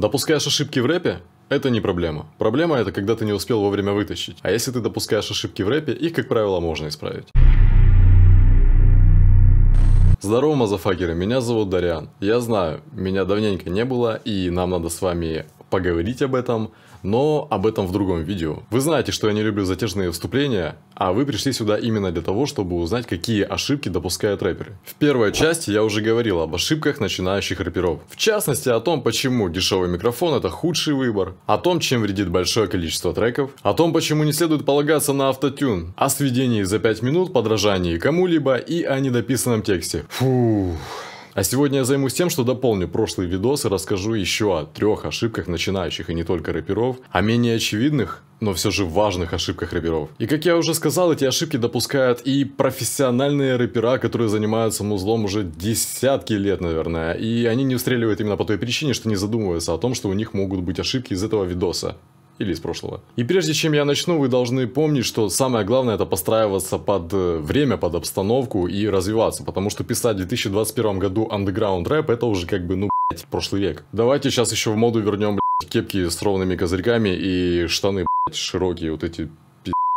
Допускаешь ошибки в рэпе? Это не проблема. Проблема это, когда ты не успел вовремя вытащить. А если ты допускаешь ошибки в рэпе, их, как правило, можно исправить. Здорово, мазафакеры, меня зовут Дариан. Я знаю, меня давненько не было, и нам надо с вами поговорить об этом, но об этом в другом видео. Вы знаете, что я не люблю затяжные вступления, а вы пришли сюда именно для того, чтобы узнать, какие ошибки допускают рэперы. В первой части я уже говорил об ошибках начинающих рэперов. В частности, о том, почему дешевый микрофон это худший выбор, о том, чем вредит большое количество треков, о том, почему не следует полагаться на автотюн, о сведении за 5 минут, подражании кому-либо и о недописанном тексте. Фух. А сегодня я займусь тем, что дополню прошлый видос и расскажу еще о трех ошибках начинающих и не только рэперов, а менее очевидных, но все же важных ошибках рэперов. И как я уже сказал, эти ошибки допускают и профессиональные рэпера, которые занимаются музлом уже десятки лет, наверное, и они не устреливают именно по той причине, что не задумываются о том, что у них могут быть ошибки из этого видоса или из прошлого. И прежде чем я начну, вы должны помнить, что самое главное это постраиваться под э, время, под обстановку и развиваться, потому что писать в 2021 году underground рэп это уже как бы ну блять прошлый век. Давайте сейчас еще в моду вернем блядь, кепки с ровными козырьками и штаны блядь, широкие вот эти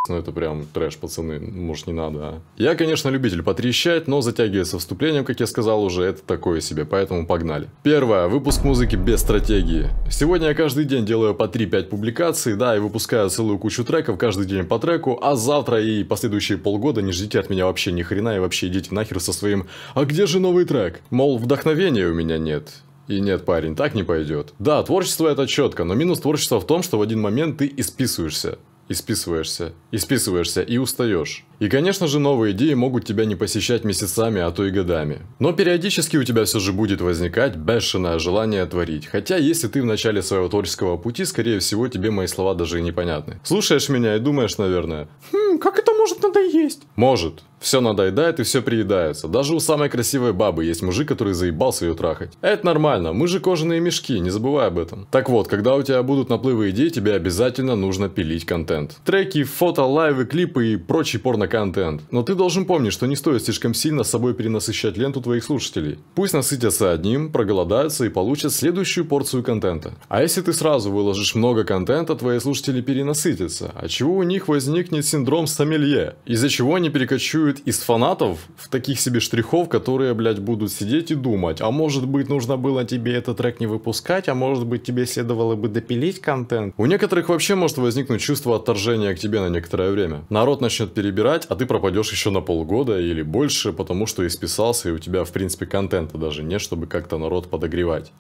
ну это прям трэш, пацаны, может не надо. А? Я, конечно, любитель потрещать, но затягивая со вступлением, как я сказал уже, это такое себе, поэтому погнали. Первое, выпуск музыки без стратегии. Сегодня я каждый день делаю по 3-5 публикаций, да, и выпускаю целую кучу треков каждый день по треку, а завтра и последующие полгода не ждите от меня вообще ни хрена и вообще идите нахер со своим «А где же новый трек?» Мол, вдохновения у меня нет. И нет, парень, так не пойдет. Да, творчество это четко, но минус творчества в том, что в один момент ты исписываешься. И списываешься, и списываешься, и устаешь. И, конечно же, новые идеи могут тебя не посещать месяцами, а то и годами. Но периодически у тебя все же будет возникать бешеное желание творить. Хотя, если ты в начале своего творческого пути, скорее всего, тебе мои слова даже и непонятны. Слушаешь меня и думаешь, наверное, «Хм, как это может надоесть?» Может. Все надоедает и все приедается. Даже у самой красивой бабы есть мужик, который заебался ее трахать. Это нормально, мы же кожаные мешки, не забывай об этом. Так вот, когда у тебя будут наплывы идей, тебе обязательно нужно пилить контент. Треки, фото, лайвы, клипы и прочий порно-контент. Но ты должен помнить, что не стоит слишком сильно с собой перенасыщать ленту твоих слушателей. Пусть насытятся одним, проголодаются и получат следующую порцию контента. А если ты сразу выложишь много контента, твои слушатели перенасытятся, а чего у них возникнет синдром сомелье, из-за чего они перекочуют будет из фанатов в таких себе штрихов, которые, блядь, будут сидеть и думать. А может быть, нужно было тебе этот трек не выпускать, а может быть, тебе следовало бы допилить контент. У некоторых вообще может возникнуть чувство отторжения к тебе на некоторое время. Народ начнет перебирать, а ты пропадешь еще на полгода или больше, потому что исписался и у тебя, в принципе, контента даже нет, чтобы как-то народ подогревать.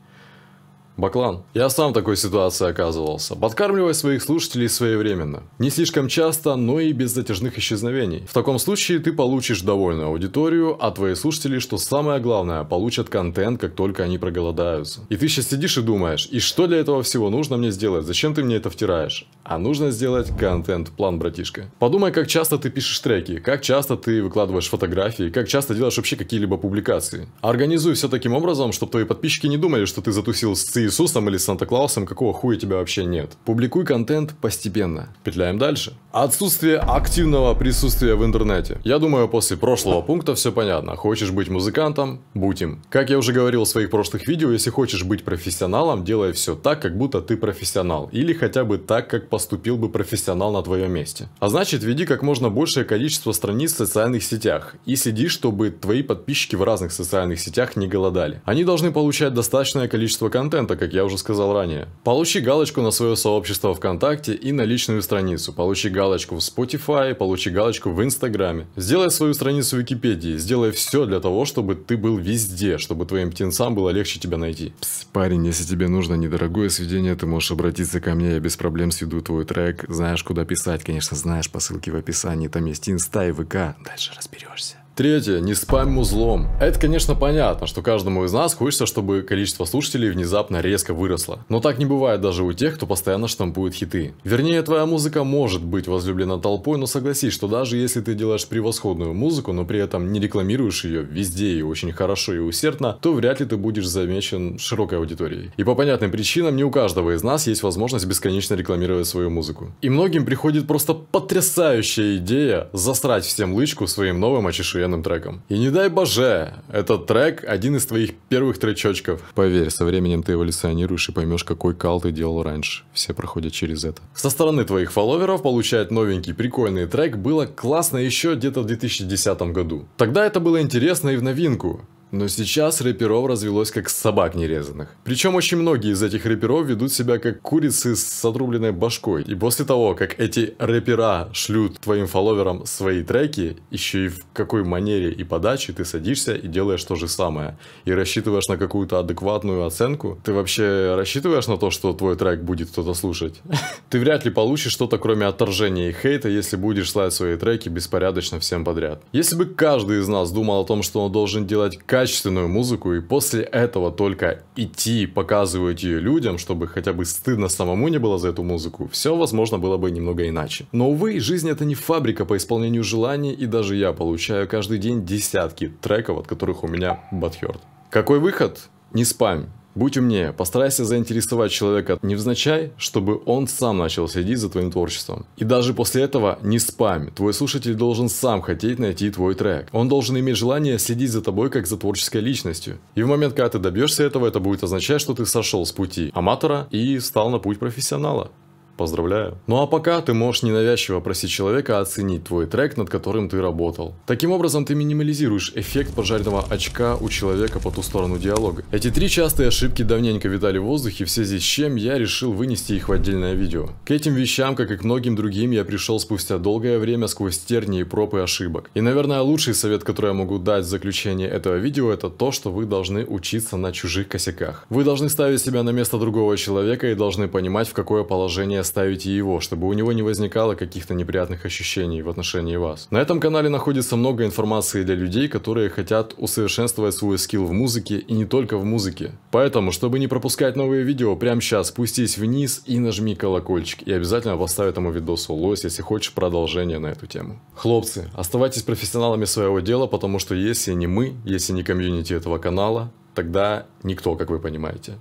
Баклан, я сам в такой ситуации оказывался, подкармливая своих слушателей своевременно. Не слишком часто, но и без затяжных исчезновений. В таком случае ты получишь довольную аудиторию, а твои слушатели, что самое главное, получат контент, как только они проголодаются. И ты сейчас сидишь и думаешь, и что для этого всего нужно мне сделать, зачем ты мне это втираешь? А нужно сделать контент-план, братишка. Подумай, как часто ты пишешь треки, как часто ты выкладываешь фотографии, как часто делаешь вообще какие-либо публикации. Организуй все таким образом, чтобы твои подписчики не думали, что ты затусил с Иисусом или Санта-Клаусом, какого хуя тебя вообще нет? Публикуй контент постепенно. Петляем дальше. Отсутствие активного присутствия в интернете. Я думаю, после прошлого пункта все понятно. Хочешь быть музыкантом? Будь им. Как я уже говорил в своих прошлых видео, если хочешь быть профессионалом, делай все так, как будто ты профессионал. Или хотя бы так, как поступил бы профессионал на твоем месте. А значит, веди как можно большее количество страниц в социальных сетях. И следи, чтобы твои подписчики в разных социальных сетях не голодали. Они должны получать достаточное количество контента, как я уже сказал ранее. Получи галочку на свое сообщество ВКонтакте и на личную страницу. Получи галочку галочку в Spotify, получи галочку в Инстаграме. Сделай свою страницу в Википедии, сделай все для того, чтобы ты был везде, чтобы твоим птенцам было легче тебя найти. Пс, парень, если тебе нужно недорогое сведение, ты можешь обратиться ко мне, я без проблем сведу твой трек. Знаешь, куда писать, конечно, знаешь, по ссылке в описании, там есть Инста и ВК. Дальше разберешься. Третье, не спамь узлом. Это, конечно, понятно, что каждому из нас хочется, чтобы количество слушателей внезапно резко выросло. Но так не бывает даже у тех, кто постоянно штампует хиты. Вернее, твоя музыка может быть возлюблена толпой, но согласись, что даже если ты делаешь превосходную музыку, но при этом не рекламируешь ее везде и очень хорошо и усердно, то вряд ли ты будешь замечен широкой аудиторией. И по понятным причинам не у каждого из нас есть возможность бесконечно рекламировать свою музыку. И многим приходит просто потрясающая идея засрать всем лычку своим новым очешением охуенным треком. И не дай боже, этот трек один из твоих первых тречочков. Поверь, со временем ты эволюционируешь и поймешь, какой кал ты делал раньше. Все проходят через это. Со стороны твоих фолловеров получать новенький прикольный трек было классно еще где-то в 2010 году. Тогда это было интересно и в новинку. Но сейчас рэперов развелось как собак нерезанных. Причем очень многие из этих рэперов ведут себя как курицы с отрубленной башкой. И после того, как эти рэпера шлют твоим фолловерам свои треки, еще и в какой манере и подаче ты садишься и делаешь то же самое. И рассчитываешь на какую-то адекватную оценку. Ты вообще рассчитываешь на то, что твой трек будет кто-то слушать? Ты вряд ли получишь что-то кроме отторжения и хейта, если будешь слать свои треки беспорядочно всем подряд. Если бы каждый из нас думал о том, что он должен делать качественно, качественную музыку и после этого только идти показывать ее людям, чтобы хотя бы стыдно самому не было за эту музыку, все возможно было бы немного иначе. Но увы, жизнь это не фабрика по исполнению желаний и даже я получаю каждый день десятки треков, от которых у меня бадхерт. Какой выход? Не спамь. Будь умнее, постарайся заинтересовать человека невзначай, чтобы он сам начал следить за твоим творчеством. И даже после этого не спамь, твой слушатель должен сам хотеть найти твой трек. Он должен иметь желание следить за тобой как за творческой личностью. И в момент, когда ты добьешься этого, это будет означать, что ты сошел с пути аматора и стал на путь профессионала. Поздравляю. Ну а пока ты можешь ненавязчиво просить человека оценить твой трек, над которым ты работал. Таким образом ты минимализируешь эффект поджаренного очка у человека по ту сторону диалога. Эти три частые ошибки давненько витали в воздухе, все связи с чем я решил вынести их в отдельное видео. К этим вещам, как и к многим другим, я пришел спустя долгое время сквозь тернии и пропы ошибок. И, наверное, лучший совет, который я могу дать в заключение этого видео, это то, что вы должны учиться на чужих косяках. Вы должны ставить себя на место другого человека и должны понимать, в какое положение оставите его, чтобы у него не возникало каких-то неприятных ощущений в отношении вас. На этом канале находится много информации для людей, которые хотят усовершенствовать свой скилл в музыке и не только в музыке. Поэтому, чтобы не пропускать новые видео, прямо сейчас спустись вниз и нажми колокольчик. И обязательно поставь этому видосу лось, если хочешь продолжение на эту тему. Хлопцы, оставайтесь профессионалами своего дела, потому что если не мы, если не комьюнити этого канала, тогда никто, как вы понимаете.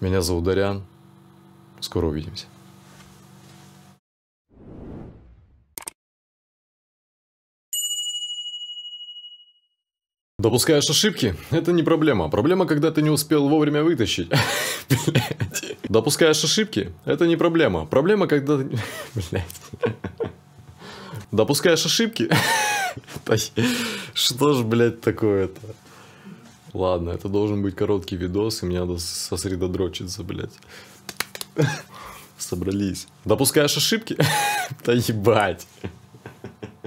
Меня зовут Дарьян. Скоро увидимся. Допускаешь ошибки? Это не проблема. Проблема, когда ты не успел вовремя вытащить. Допускаешь ошибки? Это не проблема. Проблема, когда ты... Допускаешь ошибки? Что ж, блядь, такое-то? Ладно, это должен быть короткий видос, и мне надо сосредоточиться, блядь. собрались. Допускаешь ошибки? Да ебать.